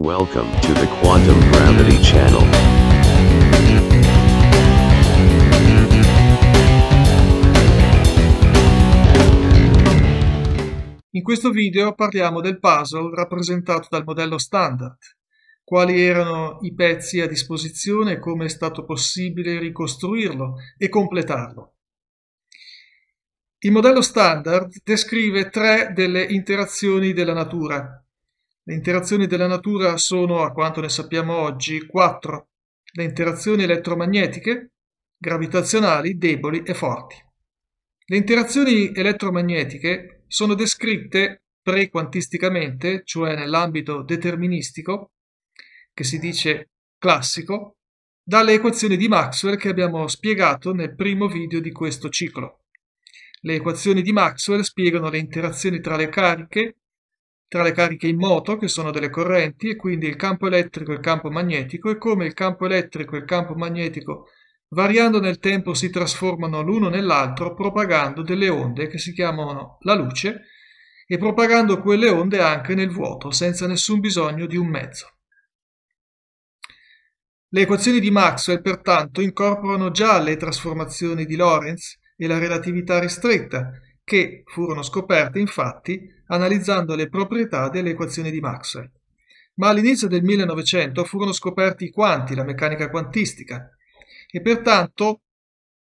Welcome to the Quantum Gravity Channel. In questo video parliamo del puzzle rappresentato dal modello standard, quali erano i pezzi a disposizione e come è stato possibile ricostruirlo e completarlo. Il modello standard descrive tre delle interazioni della natura, le interazioni della natura sono, a quanto ne sappiamo oggi, quattro. Le interazioni elettromagnetiche, gravitazionali, deboli e forti. Le interazioni elettromagnetiche sono descritte pre-quantisticamente, cioè nell'ambito deterministico, che si dice classico, dalle equazioni di Maxwell che abbiamo spiegato nel primo video di questo ciclo. Le equazioni di Maxwell spiegano le interazioni tra le cariche, tra le cariche in moto, che sono delle correnti, e quindi il campo elettrico e il campo magnetico, e come il campo elettrico e il campo magnetico, variando nel tempo, si trasformano l'uno nell'altro, propagando delle onde che si chiamano la luce, e propagando quelle onde anche nel vuoto, senza nessun bisogno di un mezzo. Le equazioni di Maxwell, pertanto, incorporano già le trasformazioni di Lorentz e la relatività ristretta, che furono scoperte infatti analizzando le proprietà delle equazioni di Maxwell. Ma all'inizio del 1900 furono scoperti i quanti, la meccanica quantistica, e pertanto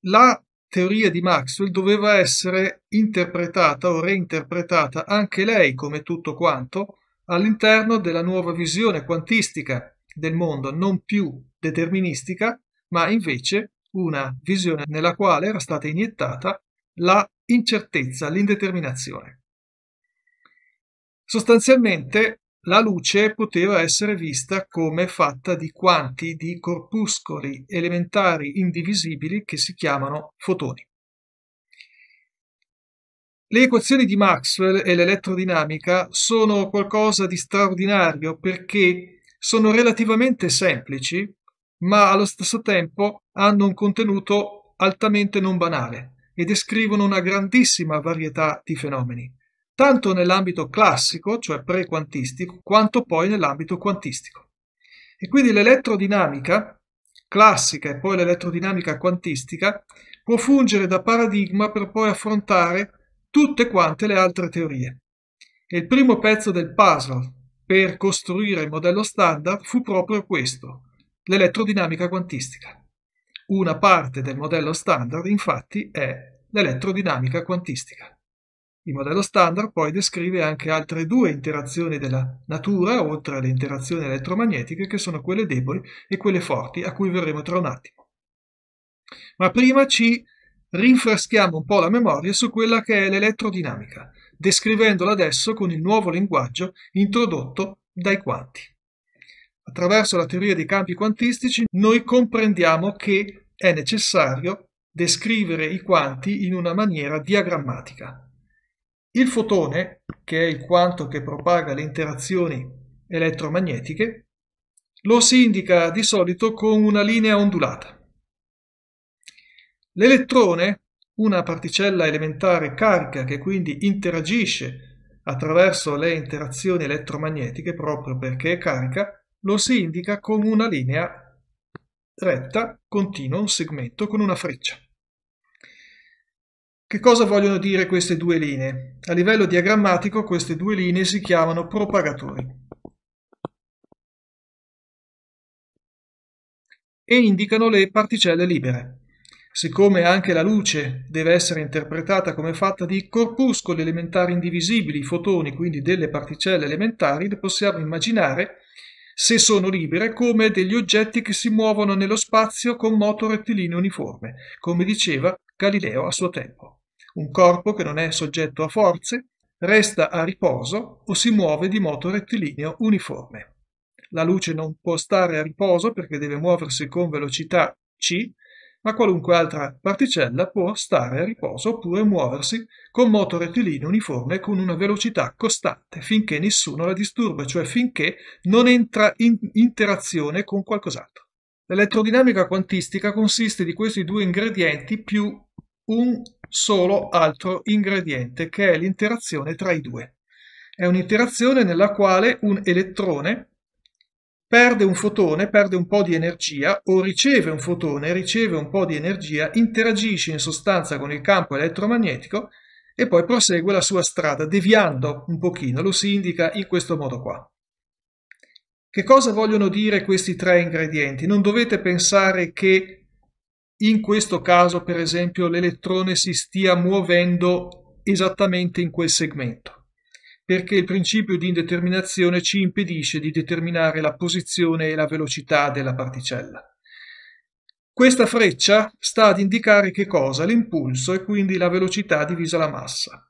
la teoria di Maxwell doveva essere interpretata o reinterpretata anche lei come tutto quanto all'interno della nuova visione quantistica del mondo, non più deterministica, ma invece una visione nella quale era stata iniettata la incertezza, l'indeterminazione. Sostanzialmente la luce poteva essere vista come fatta di quanti di corpuscoli elementari indivisibili che si chiamano fotoni. Le equazioni di Maxwell e l'elettrodinamica sono qualcosa di straordinario perché sono relativamente semplici, ma allo stesso tempo hanno un contenuto altamente non banale e descrivono una grandissima varietà di fenomeni, tanto nell'ambito classico, cioè pre-quantistico, quanto poi nell'ambito quantistico. E quindi l'elettrodinamica classica e poi l'elettrodinamica quantistica può fungere da paradigma per poi affrontare tutte quante le altre teorie. E il primo pezzo del puzzle per costruire il modello standard fu proprio questo, l'elettrodinamica quantistica. Una parte del modello standard infatti è l'elettrodinamica quantistica. Il modello standard poi descrive anche altre due interazioni della natura, oltre alle interazioni elettromagnetiche, che sono quelle deboli e quelle forti, a cui verremo tra un attimo. Ma prima ci rinfreschiamo un po' la memoria su quella che è l'elettrodinamica, descrivendola adesso con il nuovo linguaggio introdotto dai quanti attraverso la teoria dei campi quantistici, noi comprendiamo che è necessario descrivere i quanti in una maniera diagrammatica. Il fotone, che è il quanto che propaga le interazioni elettromagnetiche, lo si indica di solito con una linea ondulata. L'elettrone, una particella elementare carica che quindi interagisce attraverso le interazioni elettromagnetiche proprio perché è carica, lo si indica con una linea retta continua, un segmento con una freccia. Che cosa vogliono dire queste due linee? A livello diagrammatico queste due linee si chiamano propagatori e indicano le particelle libere. Siccome anche la luce deve essere interpretata come fatta di corpuscoli elementari indivisibili, fotoni, quindi delle particelle elementari, possiamo immaginare se sono libere come degli oggetti che si muovono nello spazio con moto rettilineo uniforme, come diceva Galileo a suo tempo. Un corpo che non è soggetto a forze resta a riposo o si muove di moto rettilineo uniforme. La luce non può stare a riposo perché deve muoversi con velocità c ma qualunque altra particella può stare a riposo oppure muoversi con moto rettilineo uniforme con una velocità costante finché nessuno la disturba, cioè finché non entra in interazione con qualcos'altro. L'elettrodinamica quantistica consiste di questi due ingredienti più un solo altro ingrediente che è l'interazione tra i due. È un'interazione nella quale un elettrone perde un fotone, perde un po' di energia o riceve un fotone, riceve un po' di energia, interagisce in sostanza con il campo elettromagnetico e poi prosegue la sua strada deviando un pochino, lo si indica in questo modo qua. Che cosa vogliono dire questi tre ingredienti? Non dovete pensare che in questo caso, per esempio, l'elettrone si stia muovendo esattamente in quel segmento perché il principio di indeterminazione ci impedisce di determinare la posizione e la velocità della particella. Questa freccia sta ad indicare che cosa? L'impulso e quindi la velocità divisa la massa,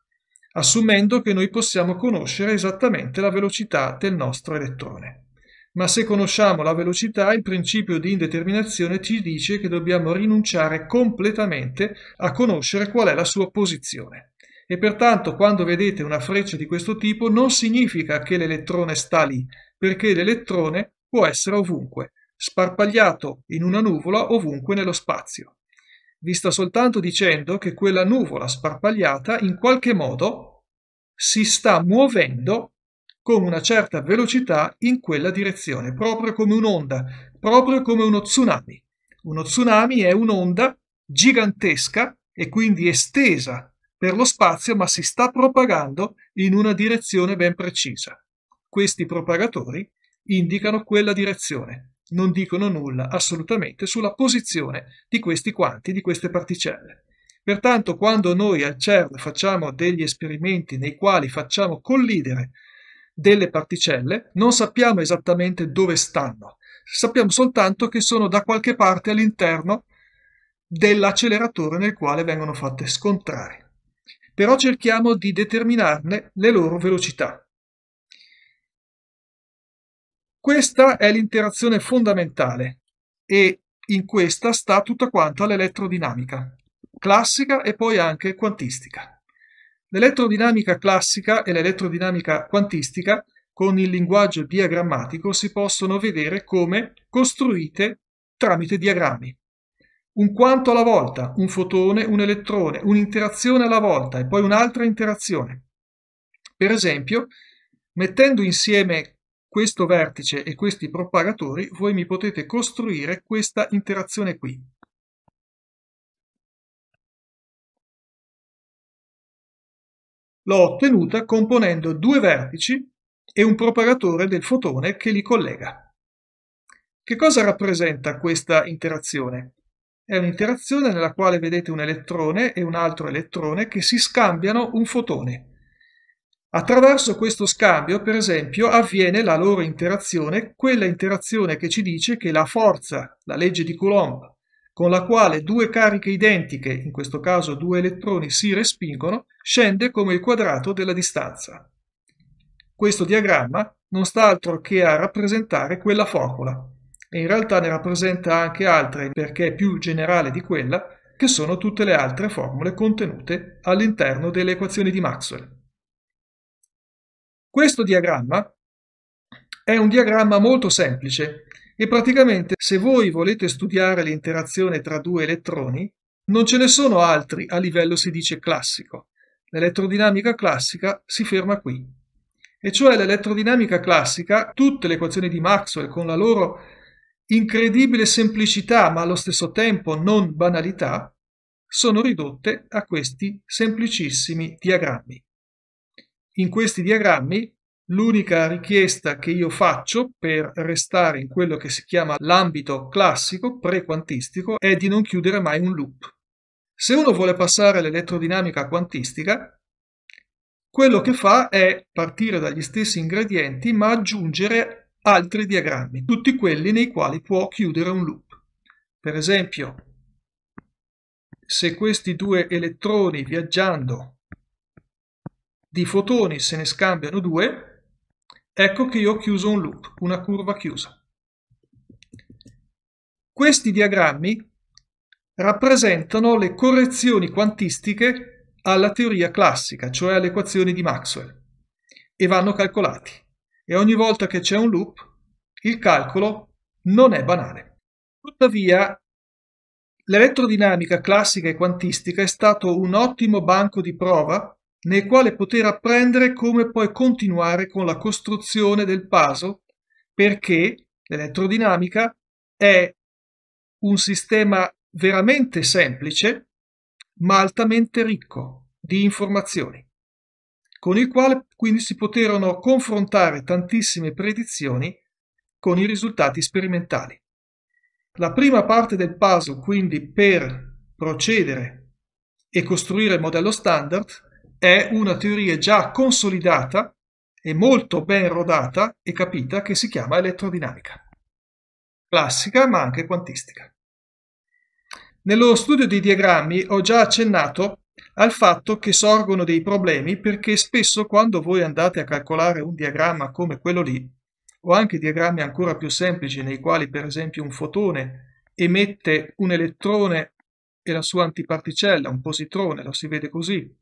assumendo che noi possiamo conoscere esattamente la velocità del nostro elettrone. Ma se conosciamo la velocità, il principio di indeterminazione ci dice che dobbiamo rinunciare completamente a conoscere qual è la sua posizione e pertanto quando vedete una freccia di questo tipo non significa che l'elettrone sta lì, perché l'elettrone può essere ovunque, sparpagliato in una nuvola ovunque nello spazio. Vi sta soltanto dicendo che quella nuvola sparpagliata in qualche modo si sta muovendo con una certa velocità in quella direzione, proprio come un'onda, proprio come uno tsunami. Uno tsunami è un'onda gigantesca e quindi estesa per lo spazio, ma si sta propagando in una direzione ben precisa. Questi propagatori indicano quella direzione, non dicono nulla assolutamente sulla posizione di questi quanti, di queste particelle. Pertanto, quando noi al CERN facciamo degli esperimenti nei quali facciamo collidere delle particelle, non sappiamo esattamente dove stanno, sappiamo soltanto che sono da qualche parte all'interno dell'acceleratore nel quale vengono fatte scontrare però cerchiamo di determinarne le loro velocità. Questa è l'interazione fondamentale e in questa sta tutta quanta l'elettrodinamica, classica e poi anche quantistica. L'elettrodinamica classica e l'elettrodinamica quantistica con il linguaggio diagrammatico si possono vedere come costruite tramite diagrammi un quanto alla volta, un fotone, un elettrone, un'interazione alla volta e poi un'altra interazione. Per esempio, mettendo insieme questo vertice e questi propagatori, voi mi potete costruire questa interazione qui. L'ho ottenuta componendo due vertici e un propagatore del fotone che li collega. Che cosa rappresenta questa interazione? È un'interazione nella quale vedete un elettrone e un altro elettrone che si scambiano un fotone. Attraverso questo scambio, per esempio, avviene la loro interazione, quella interazione che ci dice che la forza, la legge di Coulomb, con la quale due cariche identiche, in questo caso due elettroni, si respingono, scende come il quadrato della distanza. Questo diagramma non sta altro che a rappresentare quella formula e in realtà ne rappresenta anche altre perché è più generale di quella, che sono tutte le altre formule contenute all'interno delle equazioni di Maxwell. Questo diagramma è un diagramma molto semplice e praticamente se voi volete studiare l'interazione tra due elettroni, non ce ne sono altri a livello si dice classico. L'elettrodinamica classica si ferma qui. E cioè l'elettrodinamica classica, tutte le equazioni di Maxwell con la loro incredibile semplicità ma allo stesso tempo non banalità sono ridotte a questi semplicissimi diagrammi. In questi diagrammi l'unica richiesta che io faccio per restare in quello che si chiama l'ambito classico pre-quantistico è di non chiudere mai un loop. Se uno vuole passare all'elettrodinamica quantistica, quello che fa è partire dagli stessi ingredienti ma aggiungere altri diagrammi, tutti quelli nei quali può chiudere un loop. Per esempio, se questi due elettroni viaggiando di fotoni se ne scambiano due, ecco che io ho chiuso un loop, una curva chiusa. Questi diagrammi rappresentano le correzioni quantistiche alla teoria classica, cioè alle equazioni di Maxwell, e vanno calcolati e ogni volta che c'è un loop il calcolo non è banale. Tuttavia, l'elettrodinamica classica e quantistica è stato un ottimo banco di prova nel quale poter apprendere come poi continuare con la costruzione del puzzle perché l'elettrodinamica è un sistema veramente semplice ma altamente ricco di informazioni con il quale quindi si poterono confrontare tantissime predizioni con i risultati sperimentali. La prima parte del puzzle, quindi per procedere e costruire il modello standard, è una teoria già consolidata e molto ben rodata e capita che si chiama elettrodinamica, classica ma anche quantistica. Nello studio dei diagrammi ho già accennato al fatto che sorgono dei problemi perché spesso quando voi andate a calcolare un diagramma come quello lì, o anche diagrammi ancora più semplici nei quali per esempio un fotone emette un elettrone e la sua antiparticella, un positrone, lo si vede così,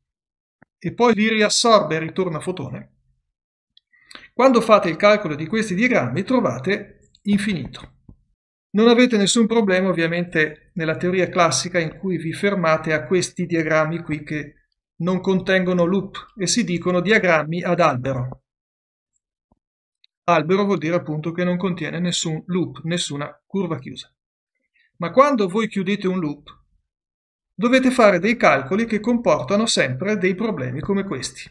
e poi li riassorbe e ritorna fotone. Quando fate il calcolo di questi diagrammi trovate infinito. Non avete nessun problema ovviamente nella teoria classica in cui vi fermate a questi diagrammi qui che non contengono loop e si dicono diagrammi ad albero. Albero vuol dire appunto che non contiene nessun loop, nessuna curva chiusa. Ma quando voi chiudete un loop, dovete fare dei calcoli che comportano sempre dei problemi come questi.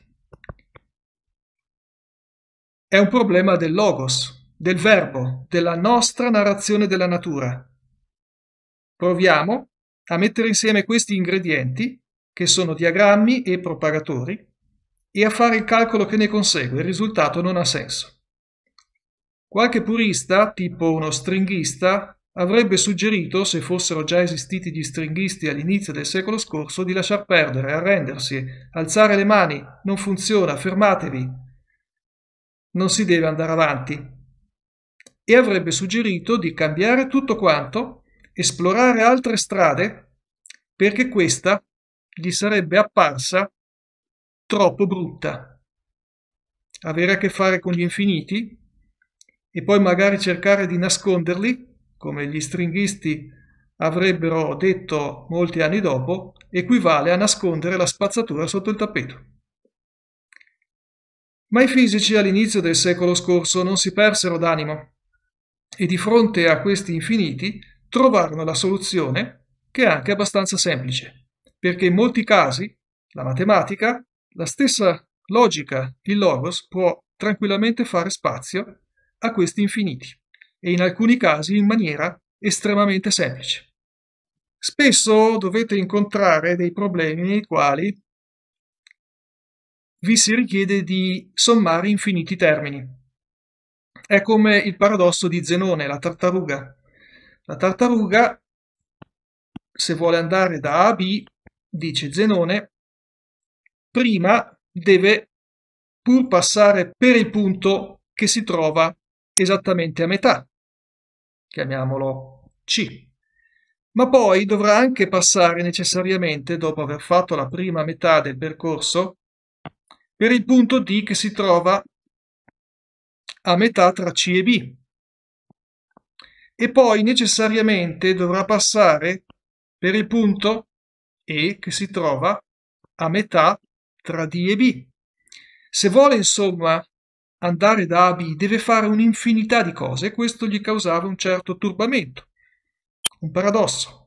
È un problema del logos, del verbo, della nostra narrazione della natura. Proviamo a mettere insieme questi ingredienti, che sono diagrammi e propagatori, e a fare il calcolo che ne consegue, il risultato non ha senso. Qualche purista, tipo uno stringhista, avrebbe suggerito, se fossero già esistiti gli stringhisti all'inizio del secolo scorso, di lasciar perdere, arrendersi, alzare le mani, non funziona, fermatevi. Non si deve andare avanti, e avrebbe suggerito di cambiare tutto quanto, esplorare altre strade, perché questa gli sarebbe apparsa troppo brutta. Avere a che fare con gli infiniti e poi magari cercare di nasconderli, come gli stringhisti avrebbero detto molti anni dopo, equivale a nascondere la spazzatura sotto il tappeto. Ma i fisici all'inizio del secolo scorso non si persero d'animo e di fronte a questi infiniti trovarono la soluzione che è anche abbastanza semplice, perché in molti casi la matematica, la stessa logica, il logos, può tranquillamente fare spazio a questi infiniti e in alcuni casi in maniera estremamente semplice. Spesso dovete incontrare dei problemi nei quali vi si richiede di sommare infiniti termini. È come il paradosso di Zenone, la tartaruga. La tartaruga, se vuole andare da A a B, dice Zenone, prima deve pur passare per il punto che si trova esattamente a metà, chiamiamolo C. Ma poi dovrà anche passare necessariamente, dopo aver fatto la prima metà del percorso, per il punto D che si trova a metà tra C e B e poi necessariamente dovrà passare per il punto E che si trova a metà tra D e B. Se vuole insomma andare da A a B deve fare un'infinità di cose e questo gli causava un certo turbamento, un paradosso.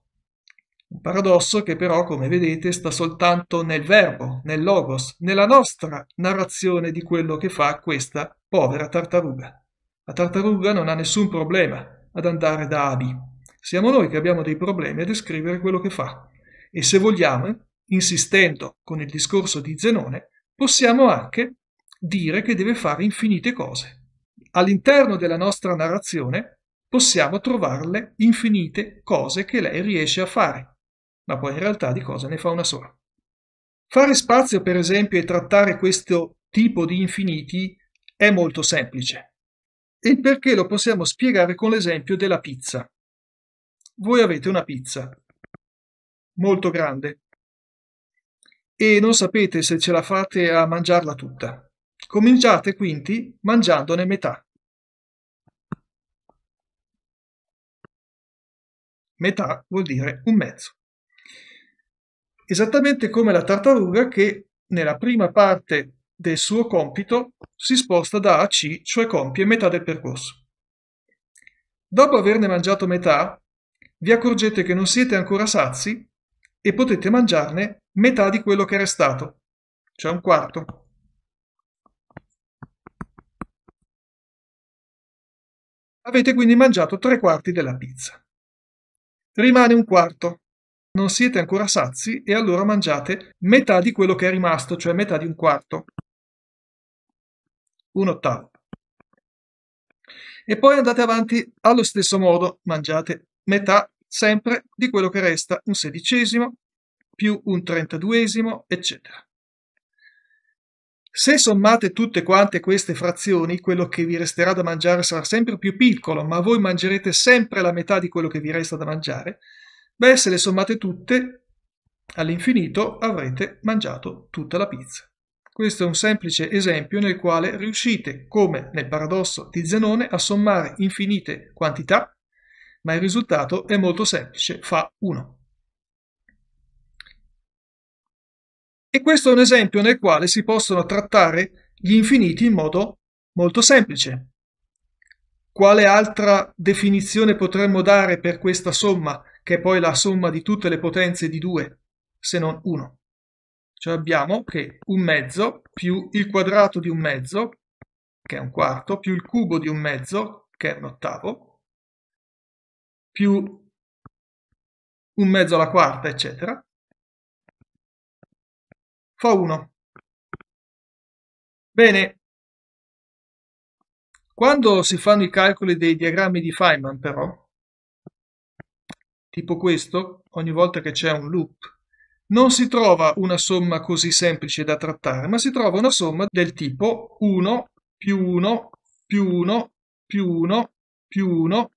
Un paradosso che però, come vedete, sta soltanto nel verbo, nel logos, nella nostra narrazione di quello che fa questa Povera oh, tartaruga. La tartaruga non ha nessun problema ad andare da Abi. Siamo noi che abbiamo dei problemi a descrivere quello che fa. E se vogliamo, insistendo con il discorso di Zenone, possiamo anche dire che deve fare infinite cose. All'interno della nostra narrazione possiamo trovarle infinite cose che lei riesce a fare, ma poi in realtà di cose ne fa una sola. Fare spazio, per esempio, e trattare questo tipo di infiniti è molto semplice. Il perché lo possiamo spiegare con l'esempio della pizza. Voi avete una pizza molto grande e non sapete se ce la fate a mangiarla tutta. Cominciate quindi mangiandone metà. Metà vuol dire un mezzo. Esattamente come la tartaruga che nella prima parte del suo compito si sposta da A a C, cioè compie metà del percorso. Dopo averne mangiato metà, vi accorgete che non siete ancora sazi e potete mangiarne metà di quello che è restato, cioè un quarto. Avete quindi mangiato tre quarti della pizza. Rimane un quarto. Non siete ancora sazi e allora mangiate metà di quello che è rimasto, cioè metà di un quarto un ottavo. E poi andate avanti allo stesso modo, mangiate metà sempre di quello che resta, un sedicesimo più un trentaduesimo, eccetera. Se sommate tutte quante queste frazioni, quello che vi resterà da mangiare sarà sempre più piccolo, ma voi mangerete sempre la metà di quello che vi resta da mangiare, beh, se le sommate tutte, all'infinito avrete mangiato tutta la pizza. Questo è un semplice esempio nel quale riuscite, come nel paradosso di Zenone, a sommare infinite quantità, ma il risultato è molto semplice, fa 1. E questo è un esempio nel quale si possono trattare gli infiniti in modo molto semplice. Quale altra definizione potremmo dare per questa somma, che è poi la somma di tutte le potenze di 2, se non 1? Cioè abbiamo che un mezzo più il quadrato di un mezzo, che è un quarto, più il cubo di un mezzo, che è un ottavo, più un mezzo alla quarta, eccetera, fa 1. Bene, quando si fanno i calcoli dei diagrammi di Feynman però, tipo questo, ogni volta che c'è un loop, non si trova una somma così semplice da trattare, ma si trova una somma del tipo 1 più 1 più 1 più 1 più 1.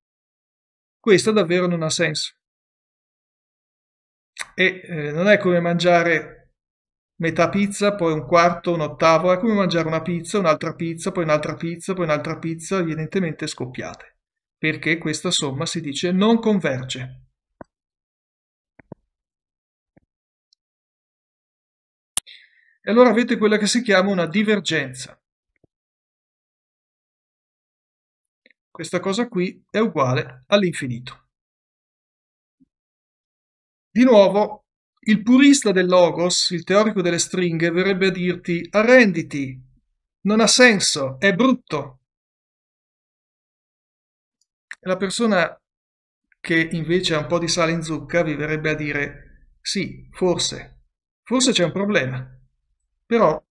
Questa davvero non ha senso. E eh, non è come mangiare metà pizza, poi un quarto, un ottavo, è come mangiare una pizza, un'altra pizza, poi un'altra pizza, poi un'altra pizza, evidentemente scoppiate, perché questa somma si dice non converge. E allora avete quella che si chiama una divergenza. Questa cosa qui è uguale all'infinito. Di nuovo, il purista del logos, il teorico delle stringhe, verrebbe a dirti arrenditi, non ha senso, è brutto. La persona che invece ha un po' di sale in zucca vi verrebbe a dire sì, forse, forse c'è un problema. Però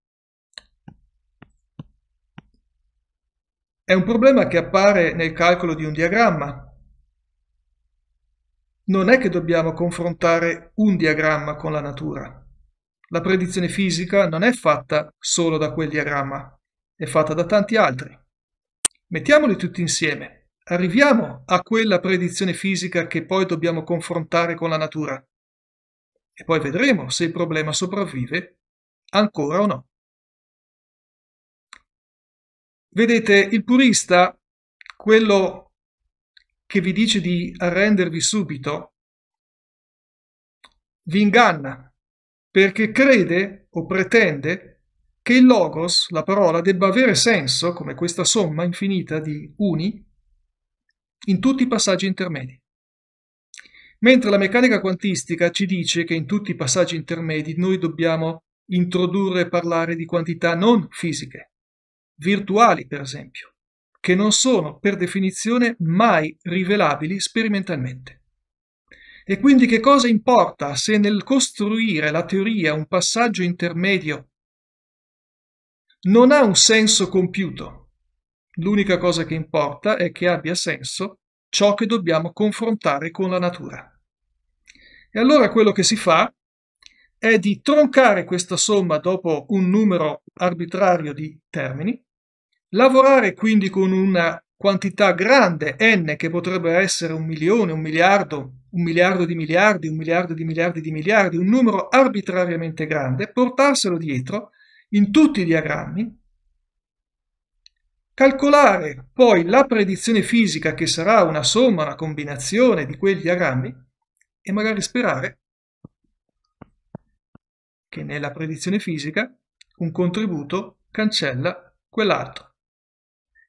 è un problema che appare nel calcolo di un diagramma. Non è che dobbiamo confrontare un diagramma con la natura. La predizione fisica non è fatta solo da quel diagramma, è fatta da tanti altri. Mettiamoli tutti insieme. Arriviamo a quella predizione fisica che poi dobbiamo confrontare con la natura. E poi vedremo se il problema sopravvive ancora o no. Vedete, il purista, quello che vi dice di arrendervi subito, vi inganna perché crede o pretende che il logos, la parola, debba avere senso, come questa somma infinita di uni, in tutti i passaggi intermedi. Mentre la meccanica quantistica ci dice che in tutti i passaggi intermedi noi dobbiamo introdurre e parlare di quantità non fisiche, virtuali per esempio, che non sono per definizione mai rivelabili sperimentalmente. E quindi che cosa importa se nel costruire la teoria un passaggio intermedio non ha un senso compiuto? L'unica cosa che importa è che abbia senso ciò che dobbiamo confrontare con la natura. E allora quello che si fa è di troncare questa somma dopo un numero arbitrario di termini, lavorare quindi con una quantità grande, n, che potrebbe essere un milione, un miliardo, un miliardo di miliardi, un miliardo di miliardi di miliardi, un numero arbitrariamente grande, portarselo dietro in tutti i diagrammi, calcolare poi la predizione fisica che sarà una somma, una combinazione di quei diagrammi e magari sperare che nella predizione fisica un contributo cancella quell'altro.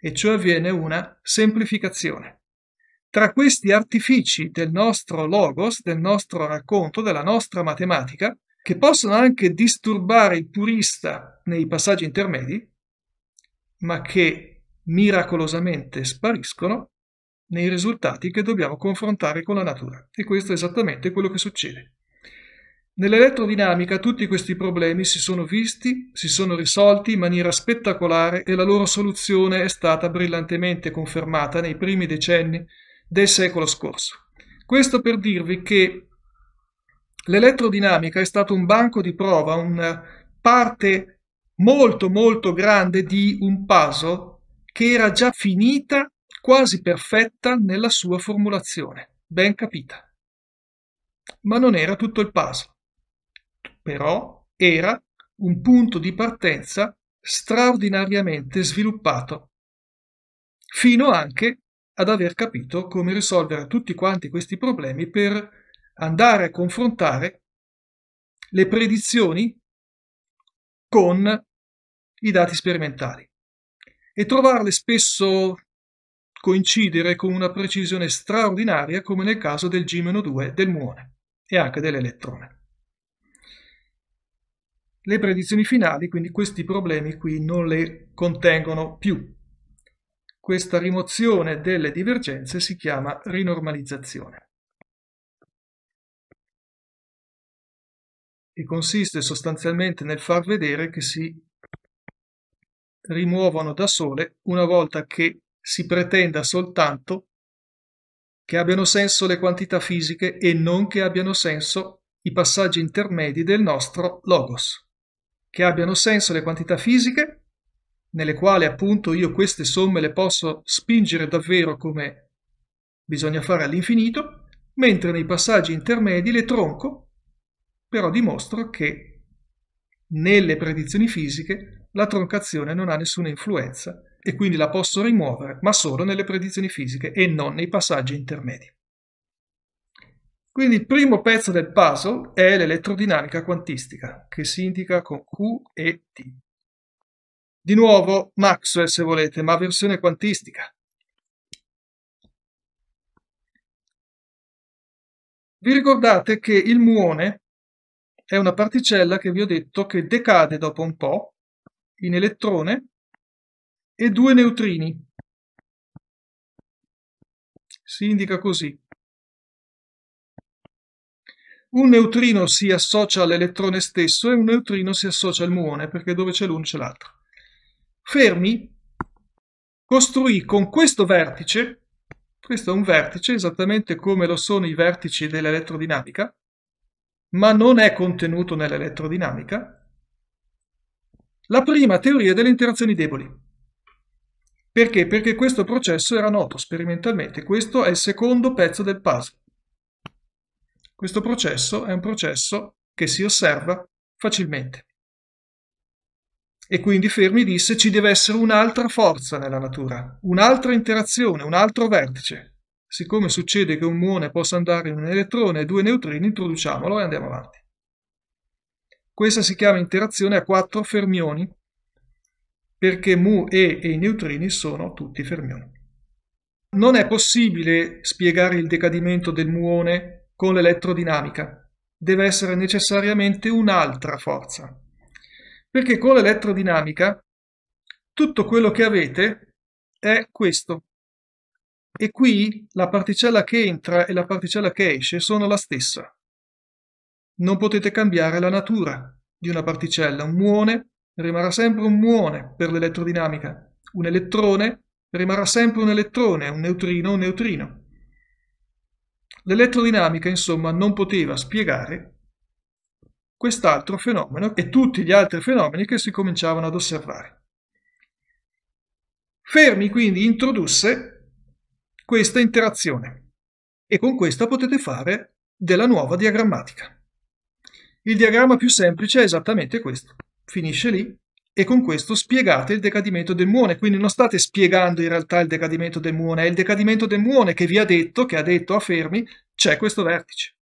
E cioè avviene una semplificazione. Tra questi artifici del nostro logos, del nostro racconto, della nostra matematica, che possono anche disturbare il purista nei passaggi intermedi, ma che miracolosamente spariscono nei risultati che dobbiamo confrontare con la natura. E questo è esattamente quello che succede. Nell'elettrodinamica tutti questi problemi si sono visti, si sono risolti in maniera spettacolare e la loro soluzione è stata brillantemente confermata nei primi decenni del secolo scorso. Questo per dirvi che l'elettrodinamica è stato un banco di prova, una parte molto molto grande di un puzzle che era già finita, quasi perfetta nella sua formulazione, ben capita. Ma non era tutto il puzzle però, era un punto di partenza straordinariamente sviluppato, fino anche ad aver capito come risolvere tutti quanti questi problemi per andare a confrontare le predizioni con i dati sperimentali e trovarle spesso coincidere con una precisione straordinaria come nel caso del G-2 del muone e anche dell'elettrone le predizioni finali, quindi questi problemi qui non le contengono più. Questa rimozione delle divergenze si chiama rinormalizzazione e consiste sostanzialmente nel far vedere che si rimuovono da sole una volta che si pretenda soltanto che abbiano senso le quantità fisiche e non che abbiano senso i passaggi intermedi del nostro logos che abbiano senso le quantità fisiche, nelle quali appunto io queste somme le posso spingere davvero come bisogna fare all'infinito, mentre nei passaggi intermedi le tronco, però dimostro che nelle predizioni fisiche la troncazione non ha nessuna influenza e quindi la posso rimuovere, ma solo nelle predizioni fisiche e non nei passaggi intermedi. Quindi il primo pezzo del puzzle è l'elettrodinamica quantistica, che si indica con Q e T. Di nuovo Maxwell se volete, ma versione quantistica. Vi ricordate che il muone è una particella che vi ho detto che decade dopo un po' in elettrone e due neutrini. Si indica così un neutrino si associa all'elettrone stesso e un neutrino si associa al muone, perché dove c'è l'uno c'è l'altro. Fermi costruì con questo vertice, questo è un vertice esattamente come lo sono i vertici dell'elettrodinamica, ma non è contenuto nell'elettrodinamica, la prima teoria delle interazioni deboli. Perché? Perché questo processo era noto sperimentalmente, questo è il secondo pezzo del puzzle. Questo processo è un processo che si osserva facilmente. E quindi Fermi disse ci deve essere un'altra forza nella natura, un'altra interazione, un altro vertice. Siccome succede che un muone possa andare in un elettrone e due neutrini, introduciamolo e andiamo avanti. Questa si chiama interazione a quattro fermioni, perché mu e e i neutrini sono tutti fermioni. Non è possibile spiegare il decadimento del muone con l'elettrodinamica. Deve essere necessariamente un'altra forza. Perché con l'elettrodinamica tutto quello che avete è questo. E qui la particella che entra e la particella che esce sono la stessa. Non potete cambiare la natura di una particella. Un muone rimarrà sempre un muone per l'elettrodinamica. Un elettrone rimarrà sempre un elettrone, un neutrino un neutrino. L'elettrodinamica, insomma, non poteva spiegare quest'altro fenomeno e tutti gli altri fenomeni che si cominciavano ad osservare. Fermi quindi introdusse questa interazione e con questa potete fare della nuova diagrammatica. Il diagramma più semplice è esattamente questo. Finisce lì e con questo spiegate il decadimento del muone. Quindi non state spiegando in realtà il decadimento del muone, è il decadimento del muone che vi ha detto, che ha detto a Fermi, c'è questo vertice.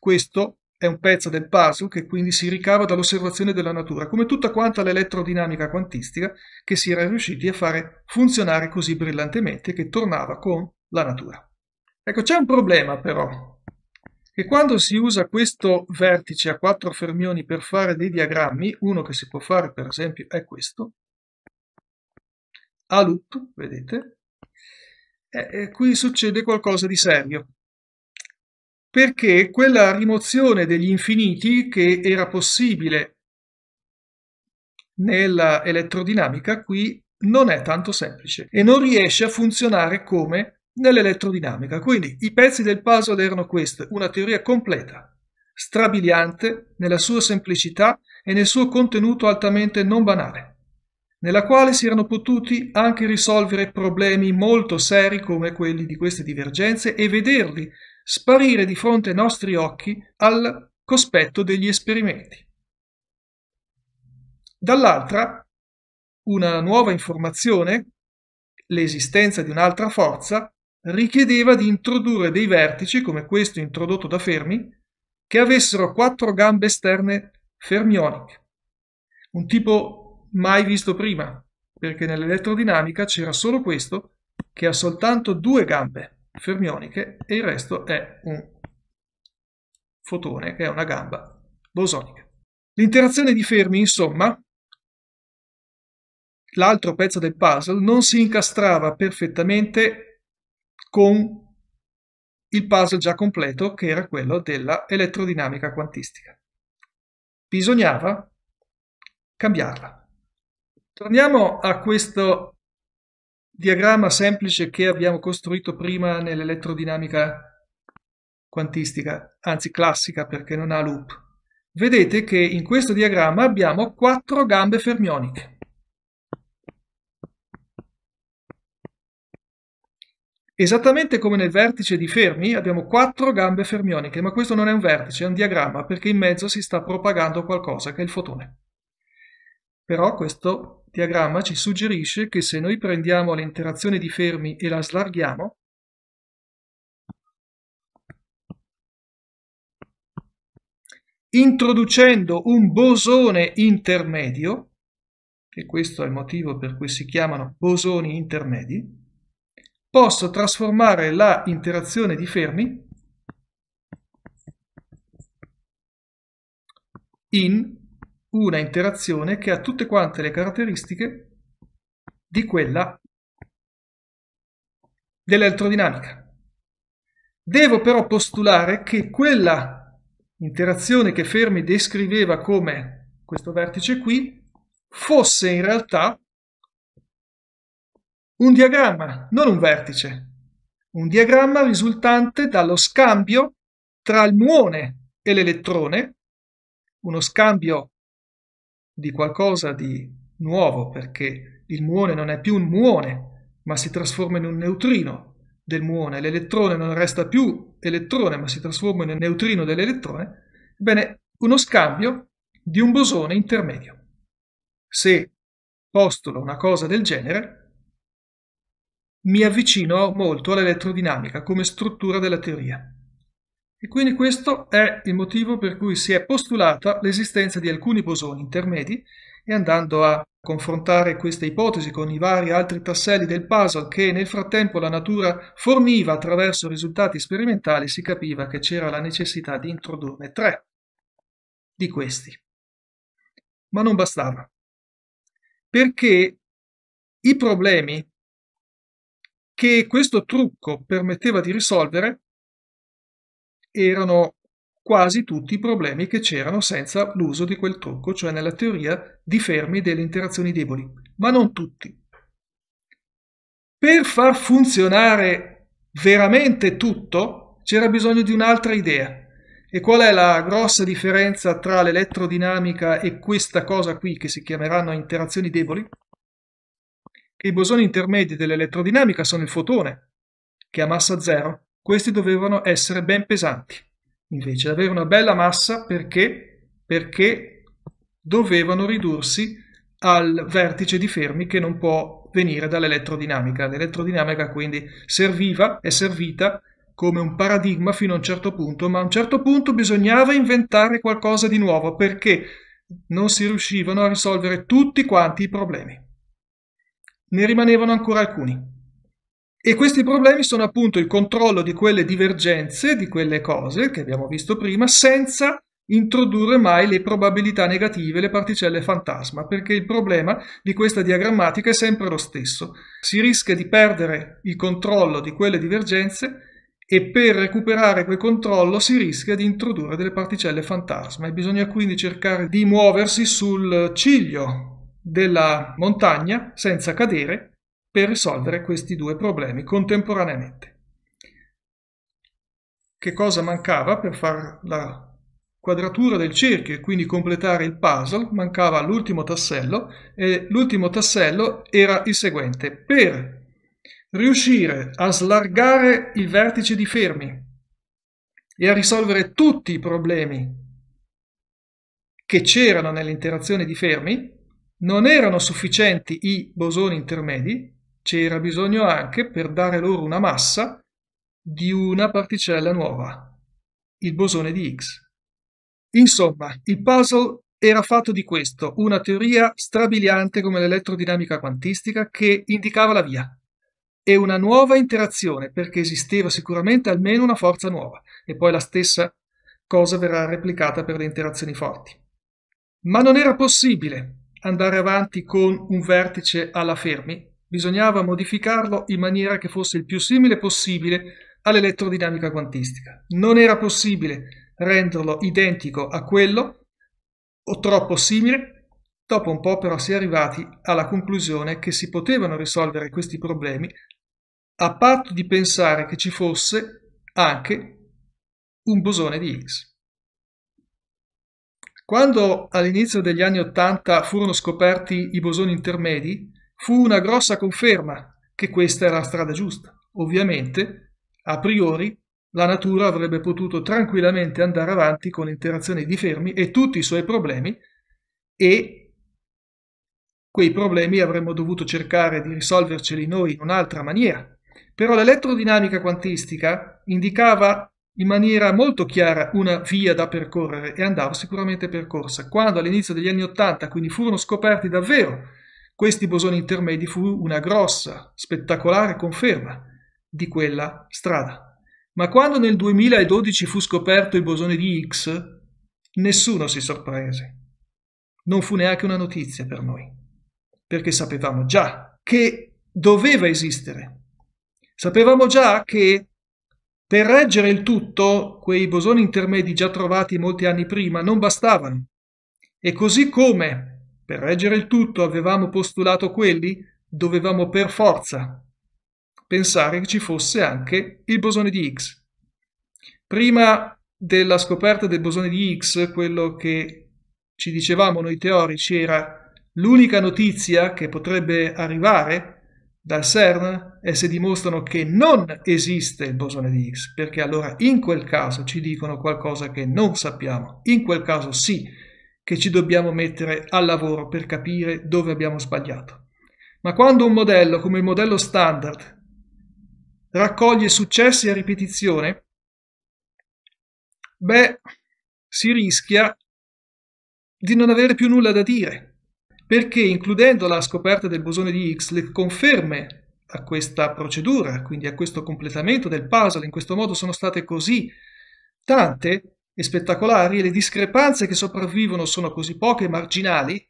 Questo è un pezzo del puzzle che quindi si ricava dall'osservazione della natura, come tutta quanta l'elettrodinamica quantistica che si era riusciti a fare funzionare così brillantemente che tornava con la natura. Ecco, c'è un problema però, e quando si usa questo vertice a quattro fermioni per fare dei diagrammi, uno che si può fare per esempio è questo, a loop, vedete, e qui succede qualcosa di serio, perché quella rimozione degli infiniti che era possibile nella elettrodinamica qui non è tanto semplice e non riesce a funzionare come nell'elettrodinamica. Quindi i pezzi del puzzle erano questi, una teoria completa, strabiliante nella sua semplicità e nel suo contenuto altamente non banale, nella quale si erano potuti anche risolvere problemi molto seri come quelli di queste divergenze e vederli sparire di fronte ai nostri occhi al cospetto degli esperimenti. Dall'altra, una nuova informazione, l'esistenza di un'altra forza, richiedeva di introdurre dei vertici, come questo introdotto da Fermi, che avessero quattro gambe esterne fermioniche, un tipo mai visto prima, perché nell'elettrodinamica c'era solo questo che ha soltanto due gambe fermioniche e il resto è un fotone che è una gamba bosonica. L'interazione di Fermi, insomma, l'altro pezzo del puzzle non si incastrava perfettamente con il puzzle già completo che era quello della elettrodinamica quantistica. Bisognava cambiarla. Torniamo a questo diagramma semplice che abbiamo costruito prima nell'elettrodinamica quantistica, anzi classica perché non ha loop. Vedete che in questo diagramma abbiamo quattro gambe fermioniche. Esattamente come nel vertice di Fermi abbiamo quattro gambe fermioniche, ma questo non è un vertice, è un diagramma, perché in mezzo si sta propagando qualcosa che è il fotone. Però questo diagramma ci suggerisce che se noi prendiamo l'interazione di Fermi e la slarghiamo, introducendo un bosone intermedio, e questo è il motivo per cui si chiamano bosoni intermedi, posso trasformare la interazione di Fermi in una interazione che ha tutte quante le caratteristiche di quella dell'elettrodinamica. Devo però postulare che quella interazione che Fermi descriveva come questo vertice qui fosse in realtà un diagramma, non un vertice. Un diagramma risultante dallo scambio tra il muone e l'elettrone, uno scambio di qualcosa di nuovo perché il muone non è più un muone, ma si trasforma in un neutrino del muone, l'elettrone non resta più elettrone, ma si trasforma in un neutrino dell'elettrone. bene, uno scambio di un bosone intermedio. Se postulo una cosa del genere, mi avvicino molto all'elettrodinamica come struttura della teoria. E quindi questo è il motivo per cui si è postulata l'esistenza di alcuni bosoni intermedi e andando a confrontare questa ipotesi con i vari altri tasselli del puzzle che nel frattempo la natura forniva attraverso risultati sperimentali, si capiva che c'era la necessità di introdurne tre di questi. Ma non bastava, perché i problemi che questo trucco permetteva di risolvere erano quasi tutti i problemi che c'erano senza l'uso di quel trucco, cioè nella teoria di Fermi delle interazioni deboli, ma non tutti. Per far funzionare veramente tutto c'era bisogno di un'altra idea. E qual è la grossa differenza tra l'elettrodinamica e questa cosa qui che si chiameranno interazioni deboli? che i bosoni intermedi dell'elettrodinamica sono il fotone, che ha massa zero. Questi dovevano essere ben pesanti, invece avere una bella massa perché, perché dovevano ridursi al vertice di Fermi che non può venire dall'elettrodinamica. L'elettrodinamica quindi serviva, è servita come un paradigma fino a un certo punto, ma a un certo punto bisognava inventare qualcosa di nuovo perché non si riuscivano a risolvere tutti quanti i problemi ne rimanevano ancora alcuni. E questi problemi sono appunto il controllo di quelle divergenze, di quelle cose che abbiamo visto prima, senza introdurre mai le probabilità negative, le particelle fantasma, perché il problema di questa diagrammatica è sempre lo stesso. Si rischia di perdere il controllo di quelle divergenze e per recuperare quel controllo si rischia di introdurre delle particelle fantasma e bisogna quindi cercare di muoversi sul ciglio della montagna senza cadere per risolvere mm. questi due problemi contemporaneamente. Che cosa mancava per fare la quadratura del cerchio e quindi completare il puzzle? Mancava l'ultimo tassello e l'ultimo tassello era il seguente. Per riuscire a slargare il vertice di Fermi e a risolvere tutti i problemi che c'erano nell'interazione di Fermi, non erano sufficienti i bosoni intermedi, c'era bisogno anche per dare loro una massa di una particella nuova, il bosone di Higgs. Insomma, il puzzle era fatto di questo, una teoria strabiliante come l'elettrodinamica quantistica che indicava la via e una nuova interazione perché esisteva sicuramente almeno una forza nuova e poi la stessa cosa verrà replicata per le interazioni forti. Ma non era possibile andare avanti con un vertice alla Fermi, bisognava modificarlo in maniera che fosse il più simile possibile all'elettrodinamica quantistica. Non era possibile renderlo identico a quello o troppo simile. Dopo un po' però si è arrivati alla conclusione che si potevano risolvere questi problemi a patto di pensare che ci fosse anche un bosone di Higgs. Quando all'inizio degli anni Ottanta furono scoperti i bosoni intermedi, fu una grossa conferma che questa era la strada giusta. Ovviamente, a priori, la natura avrebbe potuto tranquillamente andare avanti con l'interazione di Fermi e tutti i suoi problemi e quei problemi avremmo dovuto cercare di risolverceli noi in un'altra maniera. Però l'elettrodinamica quantistica indicava in maniera molto chiara una via da percorrere e andava sicuramente percorsa. Quando all'inizio degli anni Ottanta quindi furono scoperti davvero questi bosoni intermedi fu una grossa, spettacolare conferma di quella strada. Ma quando nel 2012 fu scoperto il bosone di Higgs, nessuno si sorprese. Non fu neanche una notizia per noi, perché sapevamo già che doveva esistere. Sapevamo già che per reggere il tutto, quei bosoni intermedi già trovati molti anni prima non bastavano. E così come, per reggere il tutto, avevamo postulato quelli, dovevamo per forza pensare che ci fosse anche il bosone di Higgs. Prima della scoperta del bosone di Higgs, quello che ci dicevamo noi teorici era l'unica notizia che potrebbe arrivare dal CERN e se dimostrano che non esiste il bosone di Higgs, perché allora in quel caso ci dicono qualcosa che non sappiamo. In quel caso sì che ci dobbiamo mettere al lavoro per capire dove abbiamo sbagliato. Ma quando un modello come il modello standard raccoglie successi a ripetizione, beh, si rischia di non avere più nulla da dire perché includendo la scoperta del bosone di Higgs le conferme a questa procedura, quindi a questo completamento del puzzle, in questo modo sono state così tante e spettacolari e le discrepanze che sopravvivono sono così poche e marginali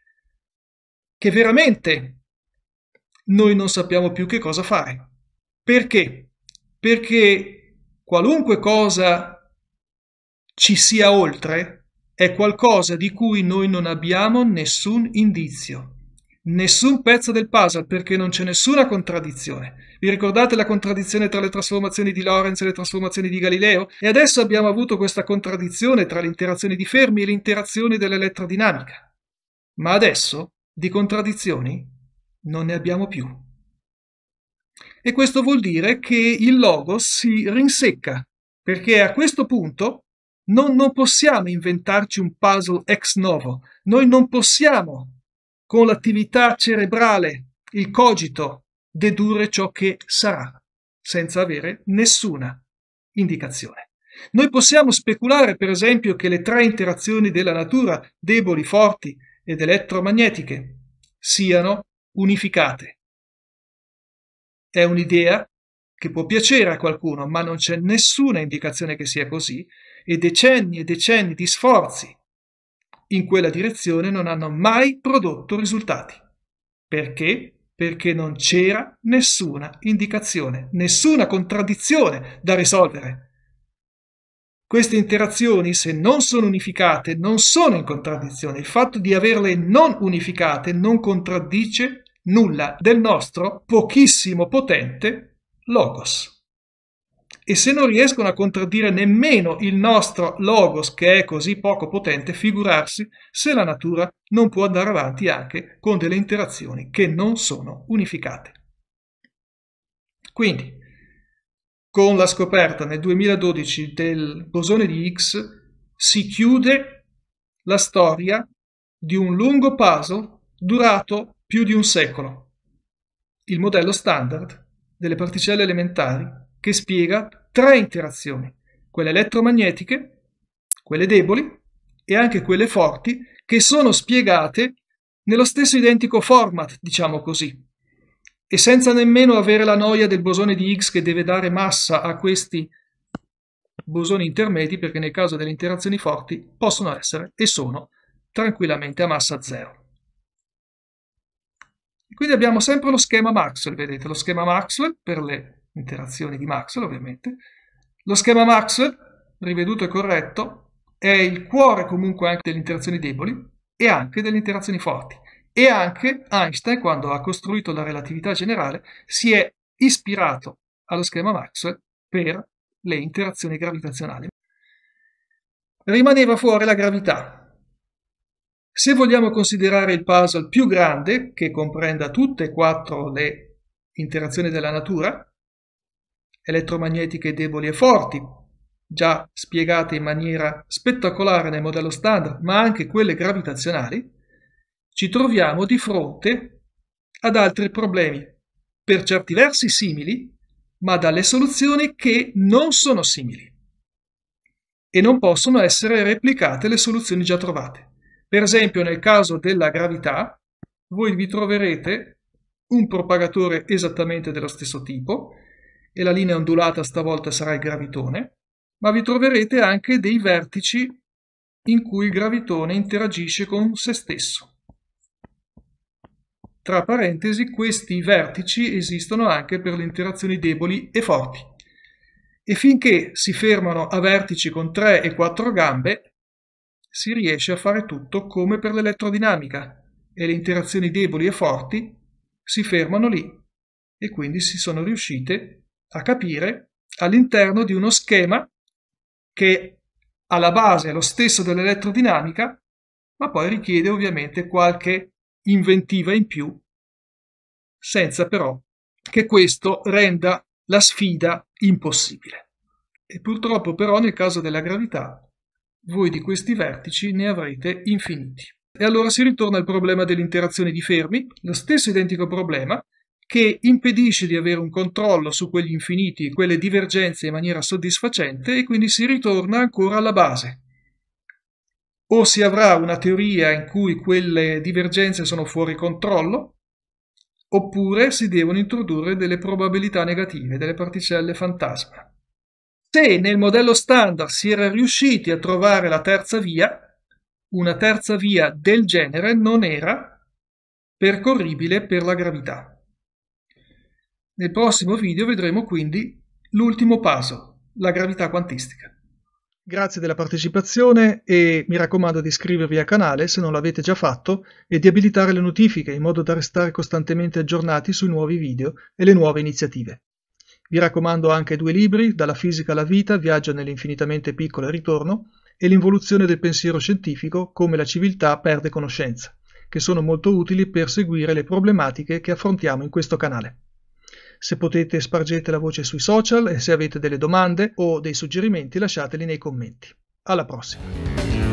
che veramente noi non sappiamo più che cosa fare. Perché? Perché qualunque cosa ci sia oltre è qualcosa di cui noi non abbiamo nessun indizio, nessun pezzo del puzzle, perché non c'è nessuna contraddizione. Vi ricordate la contraddizione tra le trasformazioni di Lorentz e le trasformazioni di Galileo? E adesso abbiamo avuto questa contraddizione tra le interazioni di Fermi e le interazioni dell'elettrodinamica. Ma adesso di contraddizioni non ne abbiamo più. E questo vuol dire che il logo si rinsecca, perché a questo punto No, non possiamo inventarci un puzzle ex novo, noi non possiamo, con l'attività cerebrale, il cogito, dedurre ciò che sarà, senza avere nessuna indicazione. Noi possiamo speculare, per esempio, che le tre interazioni della natura, deboli, forti ed elettromagnetiche, siano unificate. È un'idea che può piacere a qualcuno, ma non c'è nessuna indicazione che sia così e decenni e decenni di sforzi in quella direzione non hanno mai prodotto risultati. Perché? Perché non c'era nessuna indicazione, nessuna contraddizione da risolvere. Queste interazioni, se non sono unificate, non sono in contraddizione. Il fatto di averle non unificate non contraddice nulla del nostro pochissimo potente logos e se non riescono a contraddire nemmeno il nostro logos che è così poco potente, figurarsi se la natura non può andare avanti anche con delle interazioni che non sono unificate. Quindi, con la scoperta nel 2012 del bosone di Higgs si chiude la storia di un lungo puzzle durato più di un secolo, il modello standard delle particelle elementari che spiega tre interazioni, quelle elettromagnetiche, quelle deboli e anche quelle forti, che sono spiegate nello stesso identico format, diciamo così, e senza nemmeno avere la noia del bosone di Higgs che deve dare massa a questi bosoni intermedi, perché nel caso delle interazioni forti possono essere e sono tranquillamente a massa zero. Quindi abbiamo sempre lo schema Maxwell, vedete, lo schema Maxwell per le interazioni di Maxwell ovviamente. Lo schema Maxwell, riveduto e corretto, è il cuore comunque anche delle interazioni deboli e anche delle interazioni forti. E anche Einstein, quando ha costruito la relatività generale, si è ispirato allo schema Maxwell per le interazioni gravitazionali. Rimaneva fuori la gravità. Se vogliamo considerare il puzzle più grande, che comprenda tutte e quattro le interazioni della natura, elettromagnetiche deboli e forti, già spiegate in maniera spettacolare nel modello standard, ma anche quelle gravitazionali, ci troviamo di fronte ad altri problemi, per certi versi simili, ma dalle soluzioni che non sono simili e non possono essere replicate le soluzioni già trovate. Per esempio nel caso della gravità, voi vi troverete un propagatore esattamente dello stesso tipo, e la linea ondulata stavolta sarà il gravitone, ma vi troverete anche dei vertici in cui il gravitone interagisce con se stesso. Tra parentesi, questi vertici esistono anche per le interazioni deboli e forti. E finché si fermano a vertici con 3 e 4 gambe, si riesce a fare tutto come per l'elettrodinamica e le interazioni deboli e forti si fermano lì e quindi si sono riuscite a capire all'interno di uno schema che alla base è lo stesso dell'elettrodinamica, ma poi richiede ovviamente qualche inventiva in più, senza però che questo renda la sfida impossibile. E purtroppo però nel caso della gravità voi di questi vertici ne avrete infiniti. E allora si ritorna al problema dell'interazione di Fermi, lo stesso identico problema, che impedisce di avere un controllo su quegli infiniti e quelle divergenze in maniera soddisfacente e quindi si ritorna ancora alla base. O si avrà una teoria in cui quelle divergenze sono fuori controllo, oppure si devono introdurre delle probabilità negative, delle particelle fantasma. Se nel modello standard si era riusciti a trovare la terza via, una terza via del genere non era percorribile per la gravità. Nel prossimo video vedremo quindi l'ultimo passo, la gravità quantistica. Grazie della partecipazione e mi raccomando di iscrivervi al canale se non l'avete già fatto e di abilitare le notifiche in modo da restare costantemente aggiornati sui nuovi video e le nuove iniziative. Vi raccomando anche due libri, Dalla fisica alla vita, Viaggio nell'infinitamente piccolo e ritorno e L'involuzione del pensiero scientifico, come la civiltà perde conoscenza, che sono molto utili per seguire le problematiche che affrontiamo in questo canale. Se potete spargete la voce sui social e se avete delle domande o dei suggerimenti lasciateli nei commenti. Alla prossima!